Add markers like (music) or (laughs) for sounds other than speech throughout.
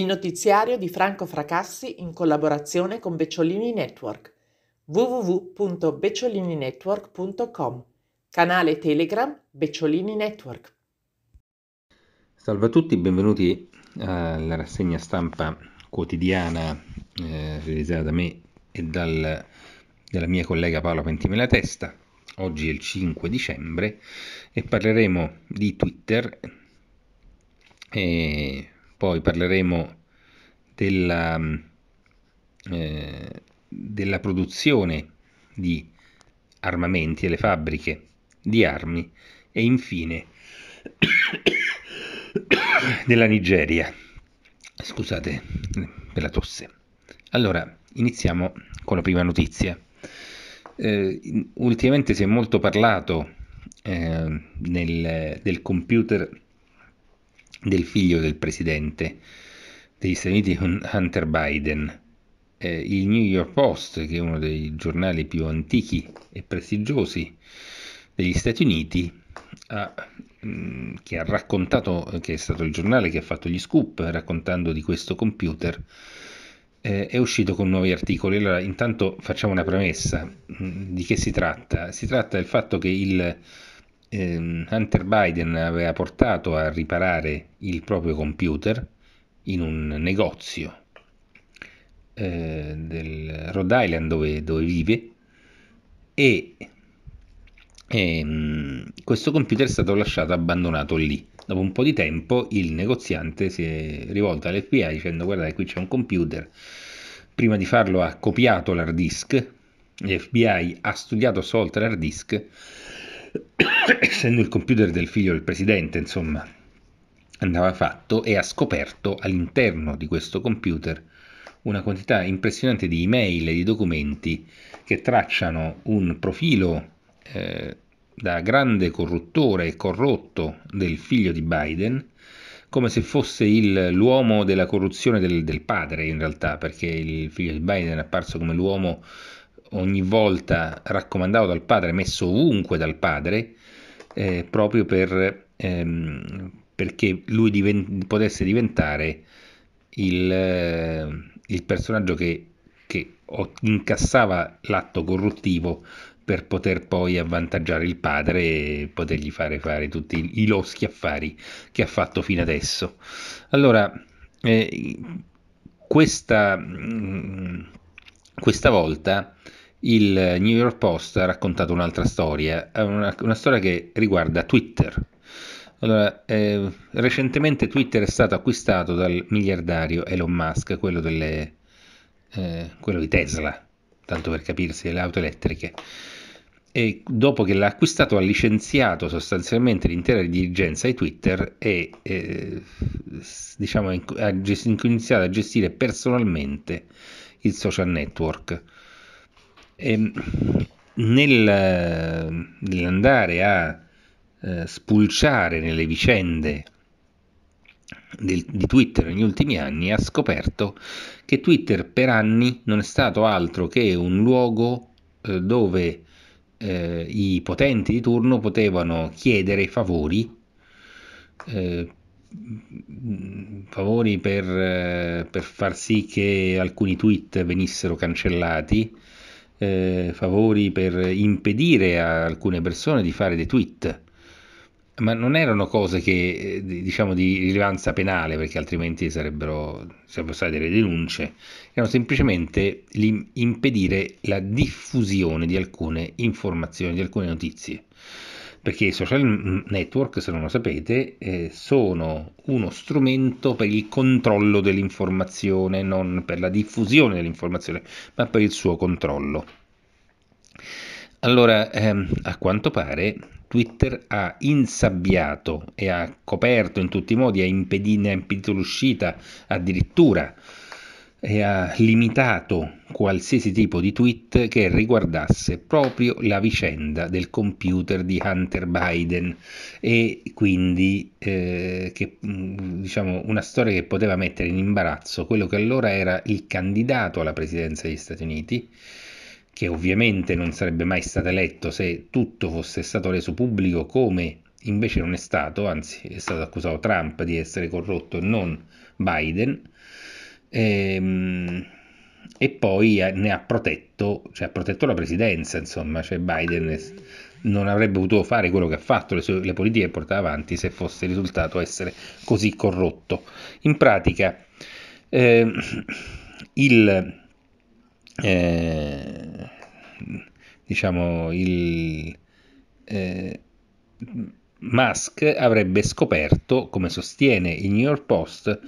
Il notiziario di Franco Fracassi in collaborazione con Becciolini Network www.becciolinetwork.com Canale Telegram Becciolini Network Salve a tutti, benvenuti eh, alla rassegna stampa quotidiana eh, realizzata da me e dal, dalla mia collega Paola Pentimela Testa. Oggi è il 5 dicembre e parleremo di Twitter e eh, poi parleremo della, mm, eh, della produzione di armamenti e le fabbriche di armi e infine (coughs) della Nigeria. Scusate per la tosse. Allora, iniziamo con la prima notizia. Eh, ultimamente si è molto parlato eh, nel, del computer del figlio del presidente degli Stati Uniti Hunter Biden. Eh, il New York Post, che è uno dei giornali più antichi e prestigiosi degli Stati Uniti, ha, mh, mm, che ha raccontato, che è stato il giornale che ha fatto gli scoop raccontando di questo computer, eh, è uscito con nuovi articoli. Allora, intanto facciamo una premessa mh, mm, di che si tratta. Si tratta del fatto che il ehm, Hunter Biden aveva portato a riparare il proprio computer in un negozio eh, del Rhode Island dove, dove vive e ehm, questo computer è stato lasciato abbandonato lì. Dopo un po' di tempo il negoziante si è rivolto all'FBI dicendo guardate qui c'è un computer, prima di farlo ha copiato l'hard disk, l'FBI ha studiato solo l'hard disk essendo il computer del figlio del presidente, insomma, andava fatto e ha scoperto all'interno di questo computer una quantità impressionante di email e di documenti che tracciano un profilo eh, da grande corruttore e corrotto del figlio di Biden, come se fosse il, l'uomo della corruzione del, del, padre in realtà, perché il figlio di Biden è apparso come l'uomo ogni volta raccomandato dal padre, messo ovunque dal padre, eh, proprio per, ehm, perché lui diven- potesse diventare il, eh, il personaggio che, che incassava l'atto corruttivo per poter poi avvantaggiare il padre e potergli fare fare tutti i loschi affari che ha fatto fino adesso. Allora, eh, questa, mm, questa volta il New York Post ha raccontato un'altra storia, una, una storia che riguarda Twitter. Allora, eh, recentemente Twitter è stato acquistato dal miliardario Elon Musk, quello, delle, eh, quello di Tesla, tanto per capirsi, le auto elettriche. E dopo che l'ha acquistato ha licenziato sostanzialmente l'intera dirigenza di Twitter e eh, diciamo, ha iniziato a gestire personalmente il social network e ehm, nel, nell'andare a eh, spulciare nelle vicende del, di Twitter negli ultimi anni, ha scoperto che Twitter per anni non è stato altro che un luogo eh, dove eh, i potenti di turno potevano chiedere favori eh, favori per, eh, per, far sì che alcuni tweet venissero cancellati, eh, favori per impedire a alcune persone di fare dei tweet. Ma non erano cose che, eh, diciamo, di rilevanza penale, perché altrimenti sarebbero, sarebbero state delle denunce. Erano semplicemente impedire la diffusione di alcune informazioni, di alcune notizie perché i social network, se non lo sapete, eh, sono uno strumento per il controllo dell'informazione, non per la diffusione dell'informazione, ma per il suo controllo. Allora, ehm, a quanto pare Twitter ha insabbiato e ha coperto in tutti i modi, ha impedito, ha impedito l'uscita addirittura e ha limitato qualsiasi tipo di tweet che riguardasse proprio la vicenda del computer di Hunter Biden e quindi eh, che, mm, diciamo, una storia che poteva mettere in imbarazzo quello che allora era il candidato alla presidenza degli Stati Uniti che ovviamente non sarebbe mai stato eletto se tutto fosse stato reso pubblico come invece non è stato, anzi è stato accusato Trump di essere corrotto e non Biden e, ehm, e poi ne ha protetto, cioè ha protetto la presidenza, insomma, cioè Biden non avrebbe potuto fare quello che ha fatto, le, sue, le politiche che portava avanti se fosse risultato essere così corrotto. In pratica, eh, il, eh, diciamo, il, eh, Musk avrebbe scoperto, come sostiene il New York Post,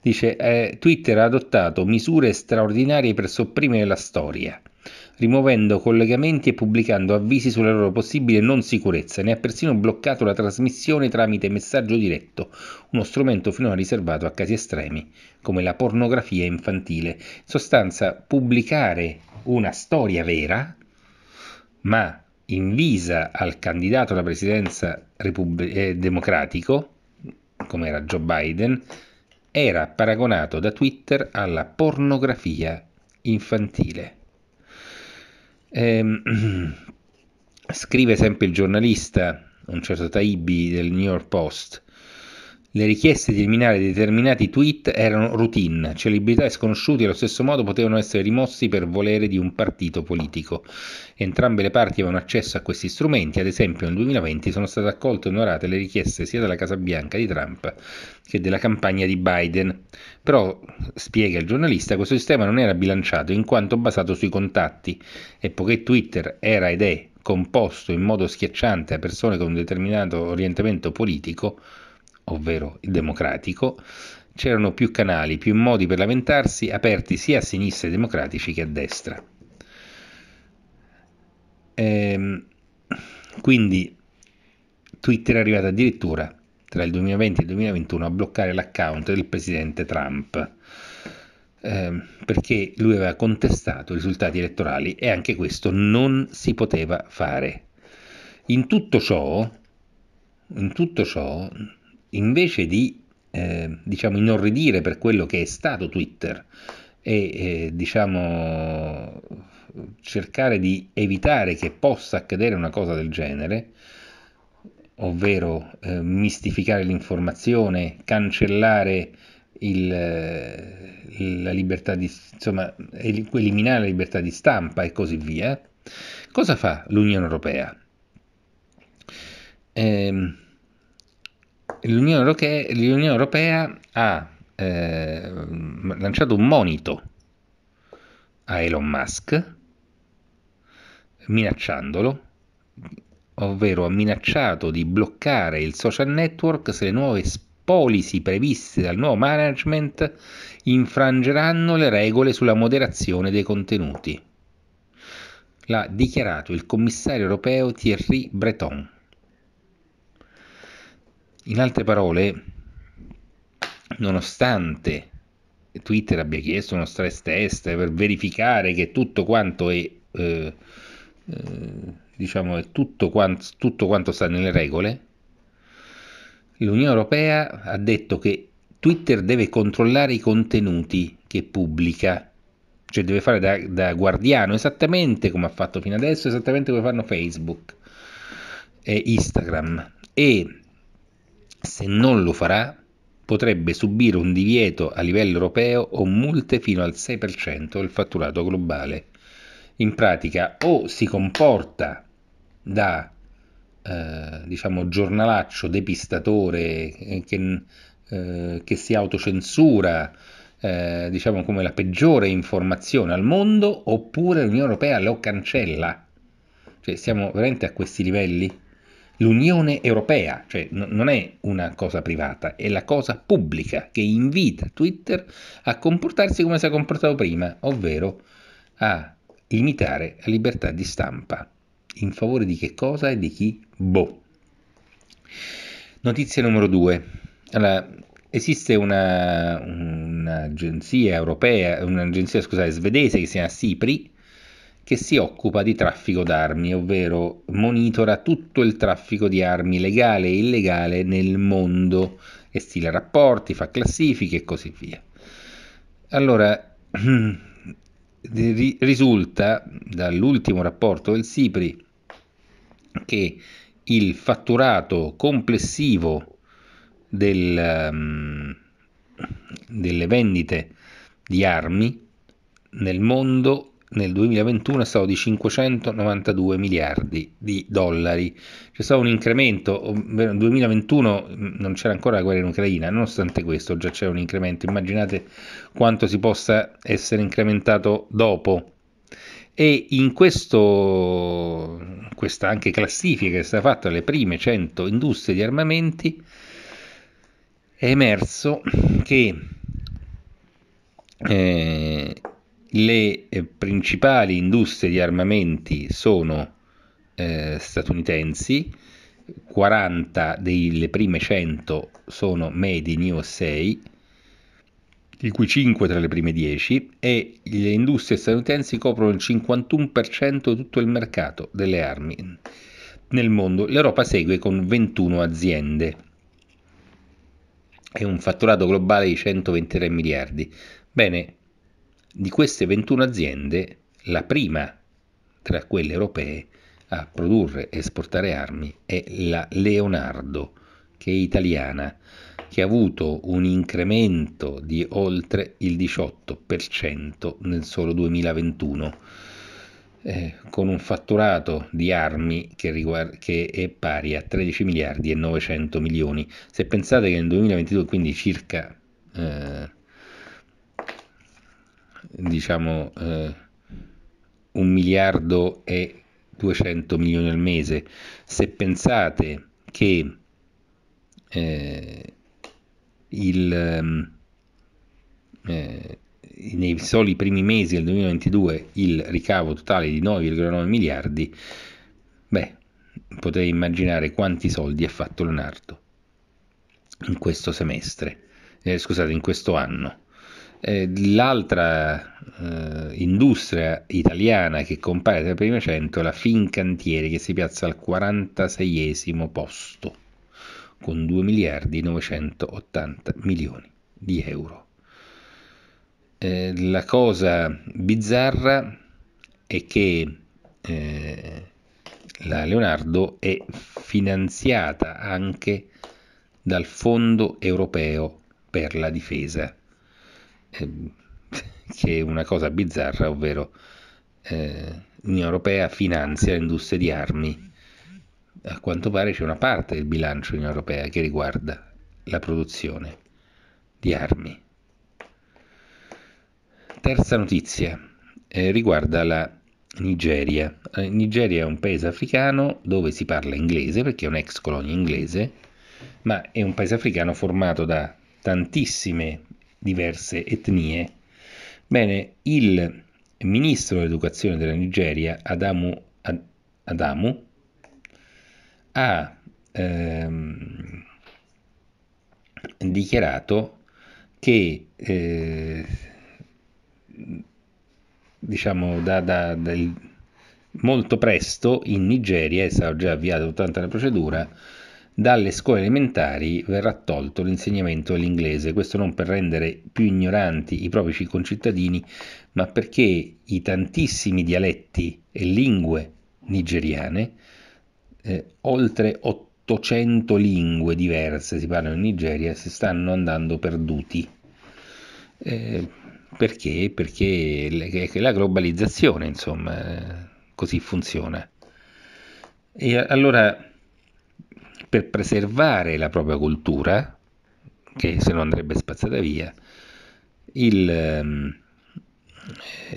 dice eh, Twitter ha adottato misure straordinarie per sopprimere la storia, rimuovendo collegamenti e pubblicando avvisi sulla loro possibile non sicurezza, ne ha persino bloccato la trasmissione tramite messaggio diretto, uno strumento finora riservato a casi estremi, come la pornografia infantile. In sostanza, pubblicare una storia vera, ma invisa al candidato alla presidenza repub- eh, democratico, come era Joe Biden, era paragonato da Twitter alla pornografia infantile. Ehm, (clears throat) scrive sempre il giornalista, un certo Taibbi del New York Post, le richieste di eliminare determinati tweet erano routine, celebrità e sconosciuti allo stesso modo potevano essere rimossi per volere di un partito politico. Entrambe le parti avevano accesso a questi strumenti, ad esempio nel 2020 sono state accolte e onorate le richieste sia della Casa Bianca di Trump che della campagna di Biden. Però, spiega il giornalista, questo sistema non era bilanciato in quanto basato sui contatti e poiché Twitter era ed è composto in modo schiacciante a persone con un determinato orientamento politico, ovvero il democratico, c'erano più canali, più modi per lamentarsi aperti sia a sinistra ai democratici che a destra. Ehm, quindi Twitter è arrivata addirittura tra il 2020 e il 2021 a bloccare l'account del presidente Trump ehm, perché lui aveva contestato i risultati elettorali e anche questo non si poteva fare. In tutto ciò, in tutto ciò invece di eh, diciamo inorridire per quello che è stato Twitter e eh, diciamo cercare di evitare che possa accadere una cosa del genere, ovvero eh, mistificare l'informazione, cancellare il, eh, la libertà di insomma, eliminare la libertà di stampa e così via. Cosa fa l'Unione Europea? Ehm, l'Unione Europea, l'Unione Europea ha eh, lanciato un monito a Elon Musk minacciandolo, ovvero ha minacciato di bloccare il social network se le nuove policy previste dal nuovo management infrangeranno le regole sulla moderazione dei contenuti. L'ha dichiarato il commissario europeo Thierry Breton. In altre parole, nonostante Twitter abbia chiesto uno stress test per verificare che tutto quanto è, eh, eh, diciamo, è tutto, quanto, tutto quanto sta nelle regole, l'Unione Europea ha detto che Twitter deve controllare i contenuti che pubblica, cioè deve fare da, da guardiano esattamente come ha fatto fino adesso, esattamente come fanno Facebook e Instagram. E se non lo farà, potrebbe subire un divieto a livello europeo o multe fino al 6% del fatturato globale. In pratica o si comporta da eh, diciamo giornalaccio depistatore eh, che, eh, che, si autocensura eh, diciamo come la peggiore informazione al mondo oppure l'Unione Europea lo cancella. Cioè siamo veramente a questi livelli? l'Unione Europea, cioè n- non è una cosa privata, è la cosa pubblica che invita Twitter a comportarsi come si è comportato prima, ovvero a limitare la libertà di stampa. In favore di che cosa e di chi? Boh. Notizia numero due. Allora, esiste una, un'agenzia europea, un'agenzia scusate, svedese che si chiama SIPRI, che si occupa di traffico d'armi, ovvero monitora tutto il traffico di armi legale e illegale nel mondo e stila rapporti, fa classifiche e così via. Allora, (clears throat) risulta dall'ultimo rapporto del SIPRI che il fatturato complessivo del, um, delle vendite di armi nel mondo nel 2021 è stato di 592 miliardi di dollari. C'è stato un incremento, nel 2021 mm, non c'era ancora la guerra in Ucraina, nonostante questo già c'è un incremento, immaginate quanto si possa essere incrementato dopo. E in questo, questa anche classifica che è stata fatta alle prime 100 industrie di armamenti, è emerso che eh, le eh, principali industrie di armamenti sono eh, statunitensi, 40 delle prime 100 sono made in USA, di cui 5 tra le prime 10, e le industrie statunitensi coprono il 51% di tutto il mercato delle armi nel mondo. L'Europa segue con 21 aziende e un fatturato globale di 123 miliardi. Bene, di queste 21 aziende, la prima tra quelle europee a produrre e esportare armi è la Leonardo, che è italiana, che ha avuto un incremento di oltre il 18% nel solo 2021, eh, con un fatturato di armi che, riguard- che è pari a 13 miliardi e 900 milioni. Se pensate che nel 2022, quindi circa... Eh, diciamo eh, un miliardo e 200 milioni al mese. Se pensate che eh, il, ehm, eh, nei soli primi mesi del 2022 il ricavo totale è di 9,9 miliardi, beh, potete immaginare quanti soldi ha fatto Leonardo in questo semestre, eh, scusate, in questo anno. Eh, l'altra eh, industria italiana che compare tra i primi 100 è la Fincantieri che si piazza al 46 posto con 2 miliardi 980 milioni di euro. Eh, la cosa bizzarra è che eh, la Leonardo è finanziata anche dal Fondo europeo per la difesa Ehm, (laughs) che è una cosa bizzarra, ovvero eh, l'Unione Europea finanzia l'industria di armi. A quanto pare c'è una parte del bilancio dell'Unione Europea che riguarda la produzione di armi. Terza notizia eh, riguarda la Nigeria. Eh, Nigeria è un paese africano dove si parla inglese perché è un'ex colonia inglese, ma è un paese africano formato da tantissime diverse etnie. Bene, il ministro dell'educazione della Nigeria, Adamu, Ad, Adamu ha ehm, dichiarato che eh, diciamo da, da, da molto presto in Nigeria è stata già avviata tutta la procedura dalle scuole elementari verrà tolto l'insegnamento dell'inglese, questo non per rendere più ignoranti i propri concittadini, ma perché i tantissimi dialetti e lingue nigeriane, eh, oltre 800 lingue diverse si parlano in Nigeria, si stanno andando perduti. Eh, perché? Perché la globalizzazione, insomma, eh, così funziona. E allora per preservare la propria cultura, che se no andrebbe spazzata via, il, ehm,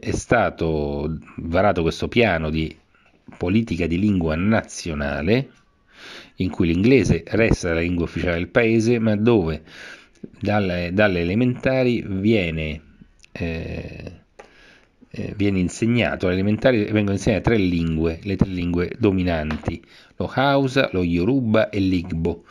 è stato varato questo piano di politica di lingua nazionale, in cui l'inglese resta la lingua ufficiale del paese, ma dove dalle, dalle elementari viene eh, eh, viene insegnato, all'elementare vengono insegnate tre lingue, le tre lingue dominanti, lo Hausa, lo Yoruba e l'Igbo,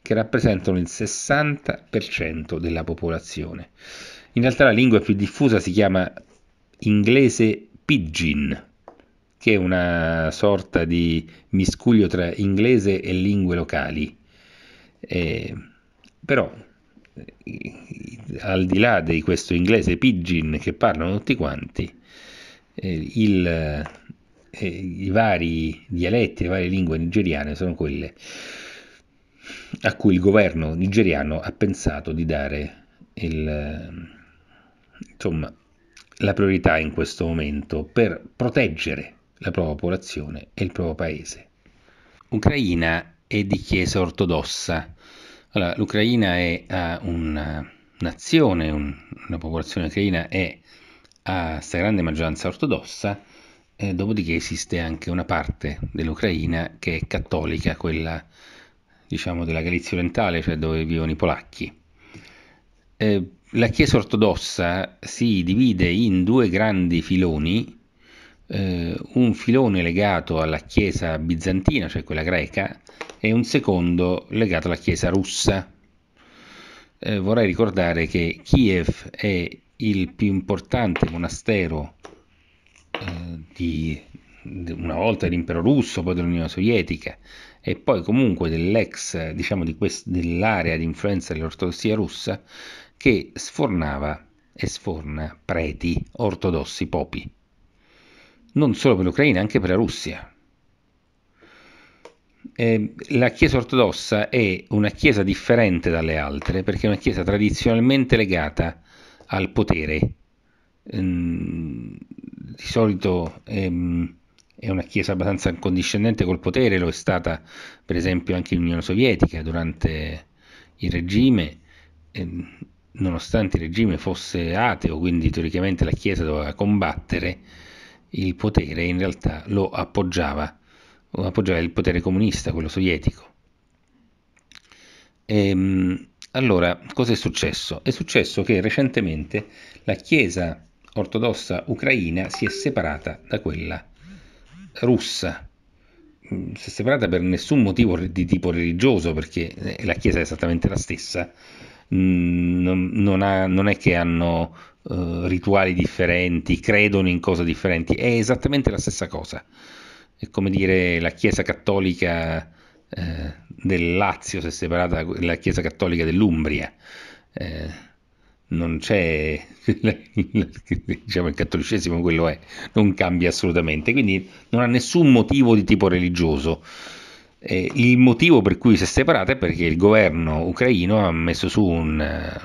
che rappresentano il 60% della popolazione. In realtà la lingua più diffusa si chiama inglese pidgin, che è una sorta di miscuglio tra inglese e lingue locali. Eh, però eh, al di là di questo inglese pidgin che parlano tutti quanti, eh, il, eh, i vari dialetti, le varie lingue nigeriane sono quelle a cui il governo nigeriano ha pensato di dare il, insomma, la priorità in questo momento per proteggere la propria popolazione e il proprio paese. Ucraina è di chiesa ortodossa. Allora, L'Ucraina è una nazione, un, una popolazione ucraina è a stragrande maggioranza ortodossa, eh, dopodiché esiste anche una parte dell'Ucraina che è cattolica, quella diciamo della Galizia orientale, cioè dove vivono i polacchi. Eh, la Chiesa ortodossa si divide in due grandi filoni, eh, un filone legato alla Chiesa bizantina, cioè quella greca, e un secondo legato alla Chiesa russa. Eh, vorrei ricordare che Kiev è il più importante monastero eh, di, una volta dell'impero russo, poi dell'Unione Sovietica e poi comunque dell'ex, diciamo, di quest- dell'area di influenza dell'ortodossia russa che sfornava e sforna preti ortodossi popi. Non solo per l'Ucraina, anche per la Russia. Eh, la Chiesa ortodossa è una Chiesa differente dalle altre perché è una Chiesa tradizionalmente legata a al potere. Ehm, di solito ehm, è una chiesa abbastanza condiscendente col potere, lo è stata per esempio anche l'Unione Sovietica durante il regime, ehm, nonostante il regime fosse ateo, quindi teoricamente la chiesa doveva combattere il potere, in realtà lo appoggiava, appoggiava il potere comunista, quello sovietico. Allora, cosa è successo? È successo che recentemente la Chiesa ortodossa ucraina si è separata da quella russa. Mm, si è separata per nessun motivo di tipo religioso, perché eh, la Chiesa è esattamente la stessa. Mm, non, non, ha, non è che hanno uh, rituali differenti, credono in cose differenti, è esattamente la stessa cosa. È come dire la Chiesa cattolica eh, del Lazio si è separata la Chiesa Cattolica dell'Umbria. Eh, non c'è (laughs) diciamo il cattolicesimo quello è non cambia assolutamente quindi non ha nessun motivo di tipo religioso eh, il motivo per cui si è separata è perché il governo ucraino ha messo su un eh,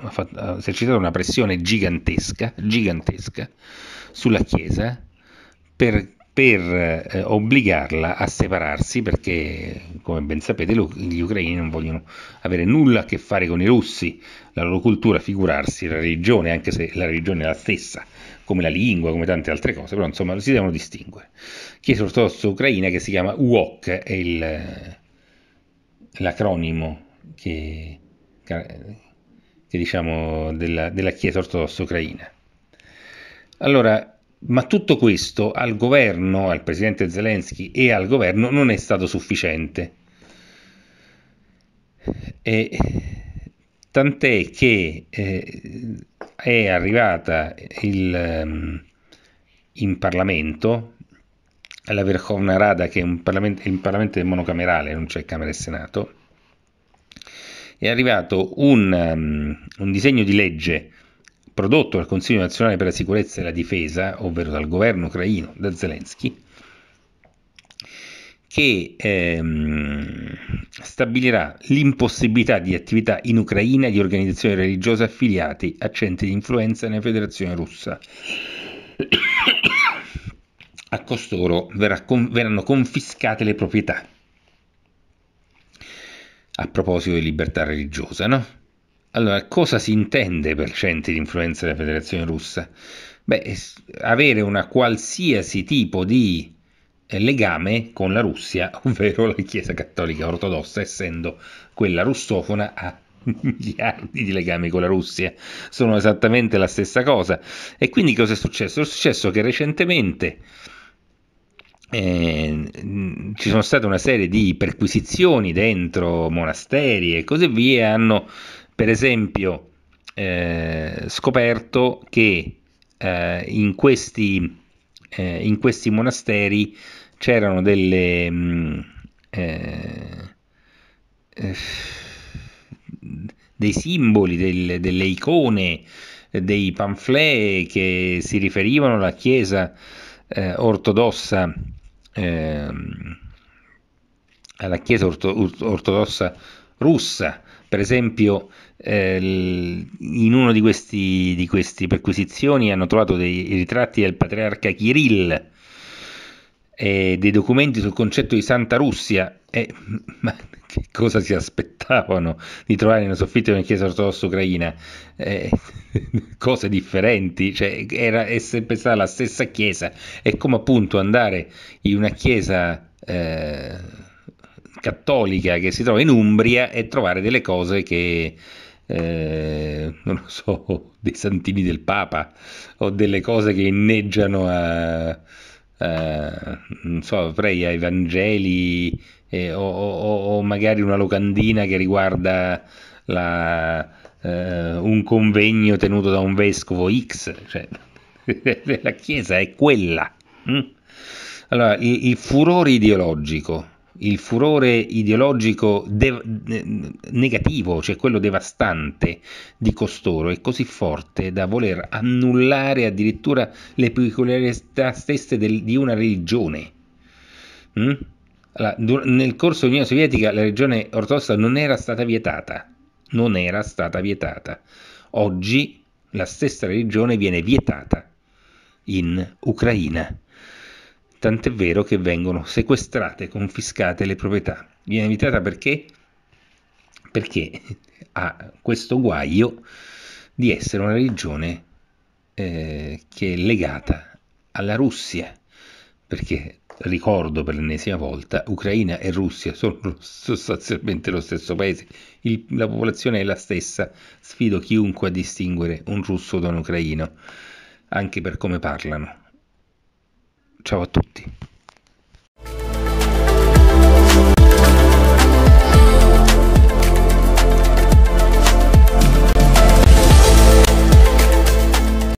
ha, fatto, ha esercitato una pressione gigantesca gigantesca sulla chiesa per per eh, obbligarla a separarsi perché, come ben sapete, lo, gli ucraini non vogliono avere nulla a che fare con i russi, la loro cultura, figurarsi, la religione, anche se la religione è la stessa, come la lingua, come tante altre cose, però insomma si devono distinguere. Chiesa ortodossa ucraina che si chiama UOC, è il, l'acronimo che, che diciamo della, della Chiesa ortodossa ucraina. Allora, ma tutto questo al governo, al presidente Zelensky e al governo non è stato sufficiente. E, tant'è che eh, è arrivata il, ehm, in Parlamento, alla Verkhovna Rada, che è un parlamento, il Parlamento è monocamerale, non c'è Camera e Senato, è arrivato un, ehm, un disegno di legge prodotto dal Consiglio nazionale per la sicurezza e la difesa, ovvero dal governo ucraino, da Zelensky, che ehm, stabilirà l'impossibilità di attività in Ucraina di organizzazioni religiose affiliate a centri di influenza nella Federazione russa. a costoro verrà, con, verranno confiscate le proprietà. A proposito di libertà religiosa, no? Allora, cosa si intende per centri di influenza della federazione russa? Beh, avere una qualsiasi tipo di eh, legame con la Russia, (laughs) ovvero la Chiesa Cattolica Ortodossa, essendo quella russofona ha (laughs) miliardi di legami con la Russia, sono esattamente la stessa cosa. E quindi cosa è successo? È successo che recentemente eh, ci sono state una serie di perquisizioni dentro monasteri e così via, hanno per esempio eh, scoperto che eh, in, questi, eh, in, questi, monasteri c'erano delle... Mh, mm, eh, eh, dei simboli, del, delle icone, dei pamphlet che si riferivano alla Chiesa eh, ortodossa, eh, alla Chiesa orto, ortodossa russa. Per esempio, eh, in una di, di, queste perquisizioni hanno trovato dei ritratti del patriarca Kirill e eh, dei documenti sul concetto di Santa Russia. Eh, (laughs) ma che cosa si aspettavano di trovare in soffitto di una chiesa ortodossa ucraina? Eh, (laughs) cose differenti, cioè era, è sempre stata la stessa chiesa. È come appunto andare in una chiesa eh, cattolica che si trova in Umbria e trovare delle cose che, eh, non lo so, (laughs) dei santini del Papa o delle cose che inneggiano a, a non so, avrei ai Vangeli eh, o, o, o, magari una locandina che riguarda la, eh, un convegno tenuto da un vescovo X, cioè (laughs) la Chiesa è quella. Mm? Allora, il, il furore ideologico il furore ideologico de- negativo, cioè quello devastante di costoro, è così forte da voler annullare addirittura le peculiarità stesse del- di una religione. Mm? Allora, nel corso dell'Unione Sovietica la religione ortodossa non era stata vietata, non era stata vietata. Oggi la stessa religione viene vietata in Ucraina tant'è vero che vengono sequestrate, confiscate le proprietà. Viene evitata perché? Perché ha questo guaio di essere una religione eh, che è legata alla Russia, perché ricordo per l'ennesima volta, Ucraina e Russia sono sostanzialmente lo stesso paese, Il, la popolazione è la stessa, sfido chiunque a distinguere un russo da un ucraino, anche per come parlano. Ciao a tutti.